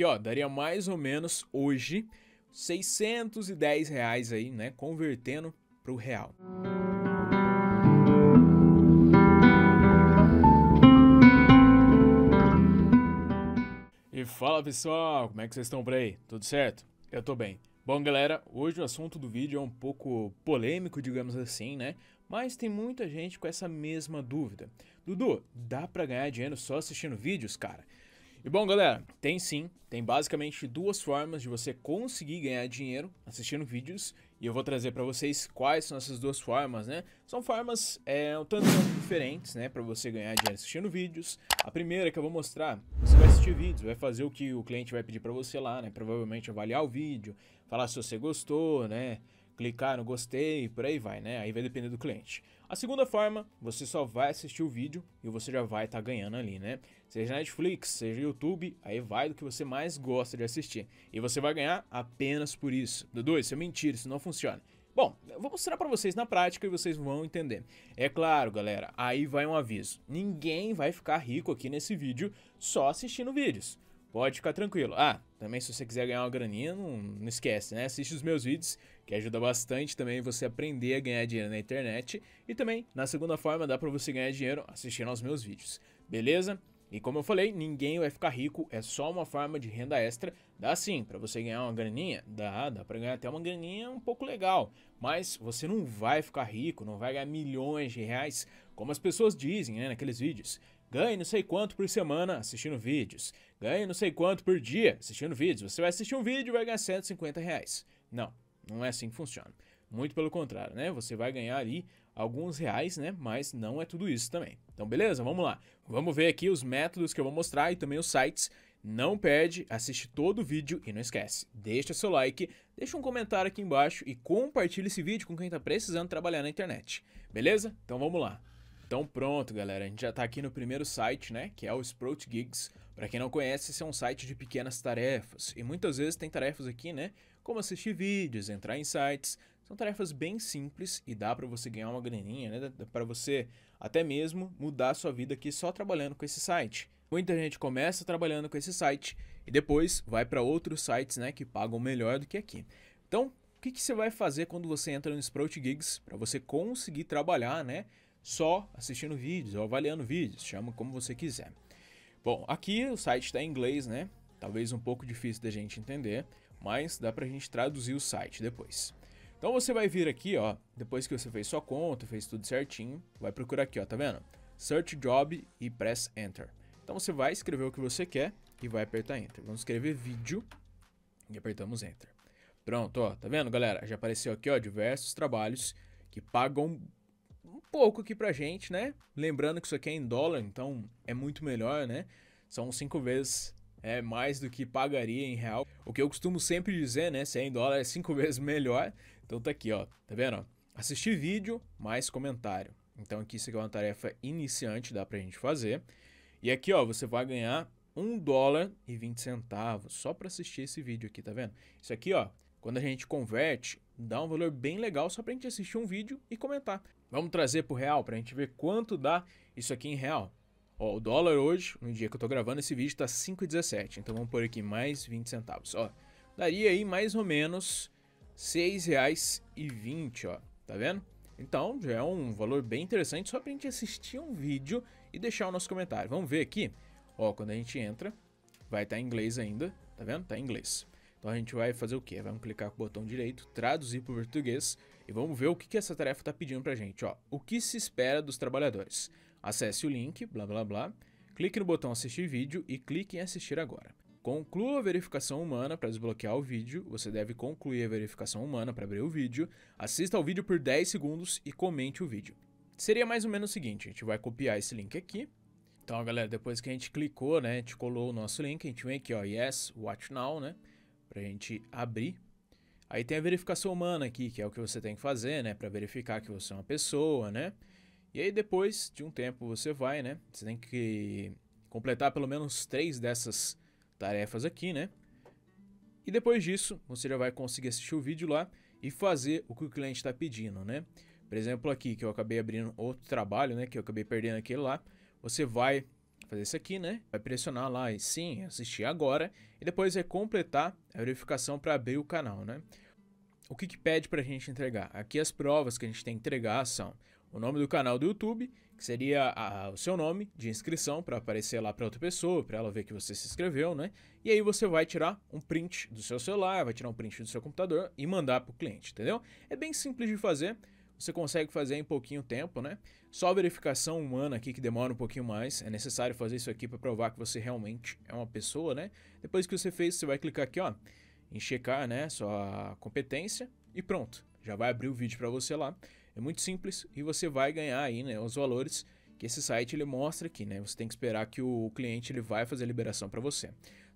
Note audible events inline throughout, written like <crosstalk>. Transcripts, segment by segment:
que ó, daria mais ou menos hoje 610 reais aí, né, convertendo para o real. E fala pessoal, como é que vocês estão por aí? Tudo certo? Eu tô bem. Bom galera, hoje o assunto do vídeo é um pouco polêmico, digamos assim, né? Mas tem muita gente com essa mesma dúvida. Dudu, dá para ganhar dinheiro só assistindo vídeos, cara? E bom, galera, tem sim, tem basicamente duas formas de você conseguir ganhar dinheiro assistindo vídeos e eu vou trazer para vocês quais são essas duas formas, né? São formas é, um tanto diferentes, né, para você ganhar dinheiro assistindo vídeos. A primeira que eu vou mostrar, você vai assistir vídeos, vai fazer o que o cliente vai pedir para você lá, né? Provavelmente avaliar o vídeo, falar se você gostou, né? Clicar no gostei, por aí vai, né? Aí vai depender do cliente. A segunda forma, você só vai assistir o vídeo e você já vai estar tá ganhando ali, né? Seja Netflix, seja YouTube, aí vai do que você mais gosta de assistir. E você vai ganhar apenas por isso. Dudu, isso é mentira, isso não funciona. Bom, eu vou mostrar para vocês na prática e vocês vão entender. É claro, galera, aí vai um aviso. Ninguém vai ficar rico aqui nesse vídeo só assistindo vídeos. Pode ficar tranquilo. Ah, também se você quiser ganhar uma graninha, não, não esquece, né? Assiste os meus vídeos que ajuda bastante também você aprender a ganhar dinheiro na internet. E também, na segunda forma, dá para você ganhar dinheiro assistindo aos meus vídeos, beleza? E como eu falei, ninguém vai ficar rico, é só uma forma de renda extra. Dá sim, para você ganhar uma graninha, dá, dá para ganhar até uma graninha um pouco legal. Mas você não vai ficar rico, não vai ganhar milhões de reais, como as pessoas dizem né, naqueles vídeos. Ganhe não sei quanto por semana assistindo vídeos. Ganhe não sei quanto por dia assistindo vídeos. Você vai assistir um vídeo e vai ganhar 150 reais. Não, não é assim que funciona. Muito pelo contrário, né? Você vai ganhar ali alguns reais, né? Mas não é tudo isso também. Então, beleza, vamos lá. Vamos ver aqui os métodos que eu vou mostrar e também os sites. Não perde, assiste todo o vídeo e não esquece. Deixa seu like, deixa um comentário aqui embaixo e compartilha esse vídeo com quem está precisando trabalhar na internet. Beleza? Então vamos lá. Então pronto, galera, a gente já está aqui no primeiro site, né, que é o Sprout Gigs. Para quem não conhece, esse é um site de pequenas tarefas. E muitas vezes tem tarefas aqui, né, como assistir vídeos, entrar em sites. São tarefas bem simples e dá para você ganhar uma graninha, né? Para você até mesmo mudar a sua vida aqui só trabalhando com esse site. Muita gente começa trabalhando com esse site e depois vai para outros sites, né, que pagam melhor do que aqui. Então, o que, que você vai fazer quando você entra no Sprout Gigs para você conseguir trabalhar, né? Só assistindo vídeos ou avaliando vídeos, chama como você quiser. Bom, aqui o site está em inglês, né? Talvez um pouco difícil da gente entender mas dá pra gente traduzir o site depois. Então você vai vir aqui, ó, depois que você fez sua conta, fez tudo certinho, vai procurar aqui, ó, tá vendo? Search Job e press Enter. Então você vai escrever o que você quer e vai apertar Enter. Vamos escrever vídeo e apertamos Enter. Pronto, ó, tá vendo, galera? Já apareceu aqui, ó, diversos trabalhos que pagam um pouco aqui pra gente, né? Lembrando que isso aqui é em dólar, então é muito melhor, né? São cinco vezes é mais do que pagaria em real. O que eu costumo sempre dizer, né? 100 dólares é cinco <laughs> vezes melhor. Então tá aqui, ó. Tá vendo? Assistir vídeo mais comentário. Então aqui isso aqui é uma tarefa iniciante, dá pra gente fazer. E aqui, ó, você vai ganhar 1 dólar e 20 centavos só para assistir esse vídeo aqui, tá vendo? Isso aqui, ó, quando a gente converte, dá um valor bem legal só pra gente assistir um vídeo e comentar. Vamos trazer pro real pra gente ver quanto dá isso aqui em real. Ó, o dólar hoje, no dia que eu tô gravando esse vídeo, tá 5,17. Então vamos por aqui mais 20 centavos. Ó, daria aí mais ou menos R$ 6,20, ó. Tá vendo? Então já é um valor bem interessante só pra gente assistir um vídeo e deixar o nosso comentário. Vamos ver aqui. Ó, quando a gente entra, vai estar tá em inglês ainda. Tá vendo? Tá em inglês. Então a gente vai fazer o quê? Vamos clicar com o botão direito, traduzir para o português e vamos ver o que, que essa tarefa está pedindo para a gente. Ó, o que se espera dos trabalhadores? Acesse o link, blá blá blá, clique no botão assistir vídeo e clique em assistir agora. Conclua a verificação humana para desbloquear o vídeo. Você deve concluir a verificação humana para abrir o vídeo. Assista ao vídeo por 10 segundos e comente o vídeo. Seria mais ou menos o seguinte, a gente vai copiar esse link aqui. Então, galera, depois que a gente clicou, né, a gente colou o nosso link, a gente vem aqui, ó, yes, watch now, né, pra gente abrir. Aí tem a verificação humana aqui, que é o que você tem que fazer, né, para verificar que você é uma pessoa, né. E aí depois de um tempo você vai, né? Você tem que completar pelo menos três dessas tarefas aqui, né? E depois disso, você já vai conseguir assistir o vídeo lá e fazer o que o cliente está pedindo, né? Por exemplo, aqui que eu acabei abrindo outro trabalho, né? Que eu acabei perdendo aquele lá. Você vai fazer isso aqui, né? Vai pressionar lá e sim, assistir agora. E depois é completar a verificação para abrir o canal, né? O que, que pede para a gente entregar? Aqui as provas que a gente tem que entregar são o nome do canal do YouTube, que seria a, o seu nome de inscrição para aparecer lá para outra pessoa, para ela ver que você se inscreveu, né? E aí você vai tirar um print do seu celular, vai tirar um print do seu computador e mandar para o cliente, entendeu? É bem simples de fazer. Você consegue fazer em pouquinho tempo, né? Só a verificação humana aqui que demora um pouquinho mais. É necessário fazer isso aqui para provar que você realmente é uma pessoa, né? Depois que você fez, você vai clicar aqui, ó, em checar, né, sua competência e pronto. Já vai abrir o vídeo para você lá. É muito simples e você vai ganhar aí, né, os valores que esse site ele mostra aqui, né? Você tem que esperar que o cliente ele vai fazer a liberação para você.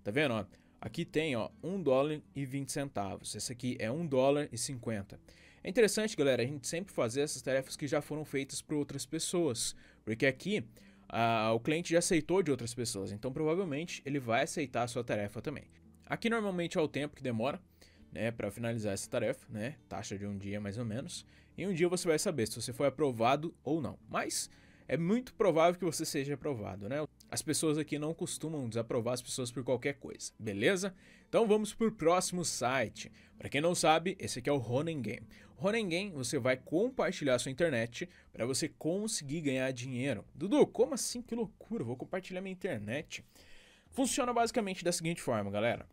Tá vendo, ó? Aqui tem, ó, 1 dólar e 20 centavos. Esse aqui é 1 dólar e 50. É interessante, galera, a gente sempre fazer essas tarefas que já foram feitas por outras pessoas, porque aqui ah, o cliente já aceitou de outras pessoas, então provavelmente ele vai aceitar a sua tarefa também. Aqui normalmente é o tempo que demora, né, para finalizar essa tarefa, né? Taxa de um dia mais ou menos. Em um dia você vai saber se você foi aprovado ou não. Mas é muito provável que você seja aprovado, né? As pessoas aqui não costumam desaprovar as pessoas por qualquer coisa, beleza? Então vamos para o próximo site. Para quem não sabe, esse aqui é o Ronin Game. Ronin Game, você vai compartilhar sua internet para você conseguir ganhar dinheiro. Dudu, como assim? Que loucura, vou compartilhar minha internet. Funciona basicamente da seguinte forma, galera.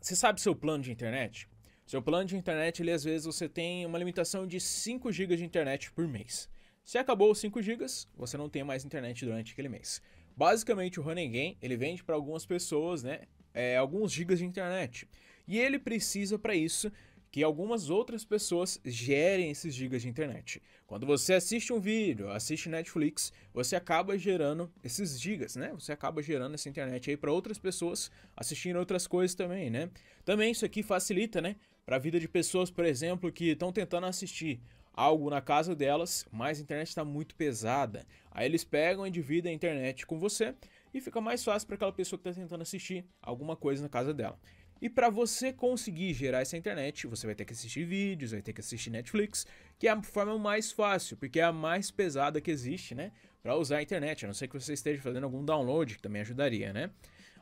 Você sabe seu plano de internet? Seu plano de internet, ele, às vezes, você tem uma limitação de 5 GB de internet por mês. Se acabou os 5 GB, você não tem mais internet durante aquele mês. Basicamente, o Running Game, ele vende para algumas pessoas, né? É, alguns gigas de internet. E ele precisa, para isso, que algumas outras pessoas gerem esses gigas de internet. Quando você assiste um vídeo, assiste Netflix, você acaba gerando esses gigas, né? Você acaba gerando essa internet aí para outras pessoas assistindo outras coisas também, né? Também isso aqui facilita, né? Para a vida de pessoas, por exemplo, que estão tentando assistir algo na casa delas, mas a internet está muito pesada. Aí eles pegam e dividem a internet com você e fica mais fácil para aquela pessoa que está tentando assistir alguma coisa na casa dela. E para você conseguir gerar essa internet, você vai ter que assistir vídeos, vai ter que assistir Netflix, que é a forma mais fácil, porque é a mais pesada que existe, né? Para usar a internet, a não ser que você esteja fazendo algum download, que também ajudaria, né?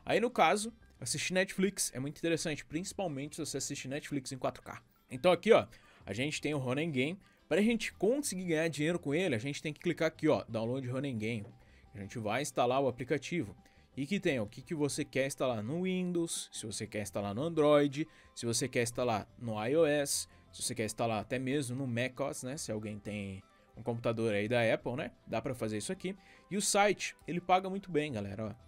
Aí no caso, assistir Netflix é muito interessante, principalmente se você assistir Netflix em 4K. Então aqui, ó, a gente tem o Running Game. Para a gente conseguir ganhar dinheiro com ele, a gente tem que clicar aqui, ó, Download Running Game. A gente vai instalar o aplicativo e que tem o que, que você quer instalar no Windows, se você quer instalar no Android, se você quer instalar no iOS, se você quer instalar até mesmo no macOS, né? Se alguém tem um computador aí da Apple, né? Dá para fazer isso aqui. E o site, ele paga muito bem, galera, ó.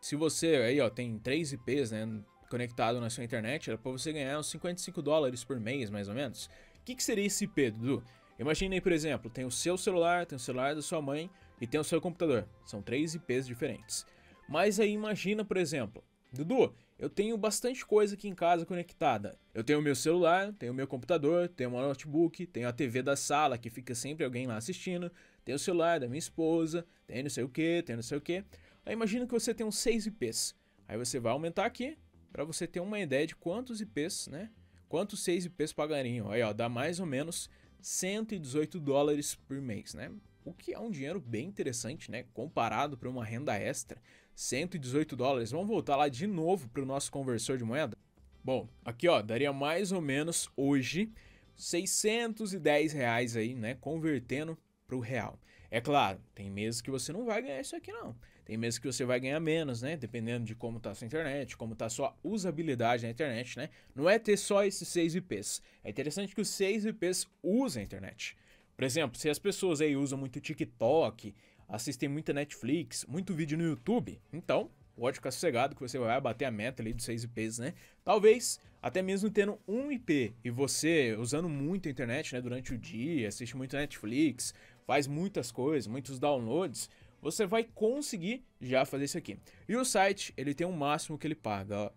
Se você aí, ó, tem três IPs, né, conectado na sua internet, era para você ganhar uns 55 dólares por mês, mais ou menos. O que, que seria esse IP, Dudu? Imagine aí, por exemplo, tem o seu celular, tem o celular da sua mãe e tem o seu computador. São três IPs diferentes. Mas aí imagina, por exemplo, Dudu, eu tenho bastante coisa aqui em casa conectada. Eu tenho meu celular, tenho meu computador, tenho meu notebook, tenho a TV da sala que fica sempre alguém lá assistindo, tenho o celular da minha esposa, tenho não sei o que, tenho não sei o que. Aí imagina que você tem uns 6 IPs. Aí você vai aumentar aqui para você ter uma ideia de quantos IPs, né? Quantos 6 IPs pagariam. Aí ó, dá mais ou menos 118 dólares por mês, né? O que é um dinheiro bem interessante, né? Comparado para uma renda extra. 118 dólares. Vamos voltar lá de novo para o nosso conversor de moeda? Bom, aqui ó, daria mais ou menos hoje 610 reais aí, né? Convertendo para o real. É claro, tem meses que você não vai ganhar isso aqui não. Tem meses que você vai ganhar menos, né? Dependendo de como tá a sua internet, como tá a sua usabilidade na internet, né? Não é ter só esses 6 IPs. É interessante que os 6 IPs usem a internet. Por exemplo, se as pessoas aí usam muito TikTok, assistem muita Netflix, muito vídeo no YouTube. Então, pode ficar sossegado que você vai bater a meta ali dos 6 IPs, né? Talvez, até mesmo tendo um IP e você usando muito a internet, né, durante o dia, assiste muito Netflix, faz muitas coisas, muitos downloads, você vai conseguir já fazer isso aqui. E o site, ele tem um máximo que ele paga, ó.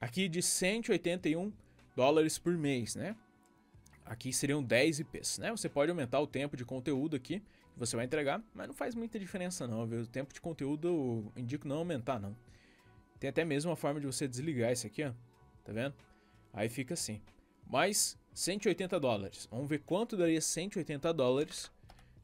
Aqui de 181 dólares por mês, né? Aqui seriam 10 IPs, né? Você pode aumentar o tempo de conteúdo aqui você vai entregar, mas não faz muita diferença não, viu? O tempo de conteúdo eu indico não aumentar não. Tem até mesmo uma forma de você desligar isso aqui, ó. Tá vendo? Aí fica assim. Mas 180 dólares. Vamos ver quanto daria 180 dólares,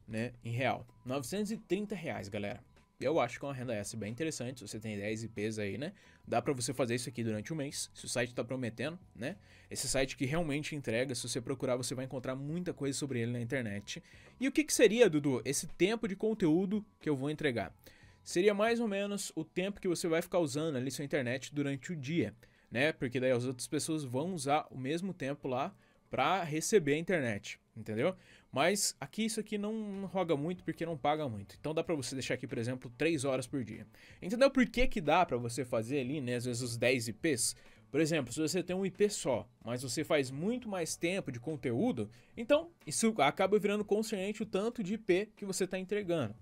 né, em real. 930 reais, galera. Eu acho que é uma renda essa bem interessante. Se você tem 10 IPs aí, né? Dá para você fazer isso aqui durante um mês, se o site está prometendo, né? Esse site que realmente entrega, se você procurar, você vai encontrar muita coisa sobre ele na internet. E o que, que seria, Dudu, esse tempo de conteúdo que eu vou entregar? Seria mais ou menos o tempo que você vai ficar usando ali sua internet durante o dia, né? Porque daí as outras pessoas vão usar o mesmo tempo lá para receber a internet entendeu? Mas aqui isso aqui não roga muito porque não paga muito. Então dá para você deixar aqui, por exemplo, 3 horas por dia. Entendeu por que que dá para você fazer ali, né, às vezes os 10 IPs? Por exemplo, se você tem um IP só, mas você faz muito mais tempo de conteúdo, então isso acaba virando consciente o tanto de IP que você está entregando.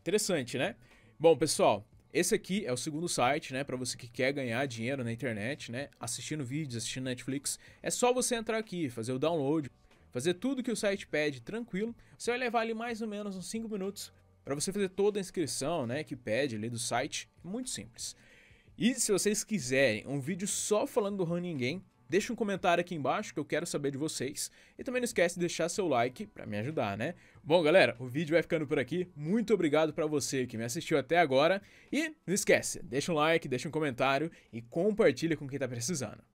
Interessante, né? Bom, pessoal, esse aqui é o segundo site, né, para você que quer ganhar dinheiro na internet, né, assistindo vídeos, assistindo Netflix. É só você entrar aqui, fazer o download fazer tudo que o site pede tranquilo, você vai levar ali mais ou menos uns 5 minutos para você fazer toda a inscrição né, que pede ali do site. É muito simples. E se vocês quiserem um vídeo só falando do Running Game, deixa um comentário aqui embaixo que eu quero saber de vocês. E também não esquece de deixar seu like para me ajudar, né? Bom, galera, o vídeo vai ficando por aqui. Muito obrigado para você que me assistiu até agora. E não esquece, deixa um like, deixa um comentário e compartilha com quem está precisando.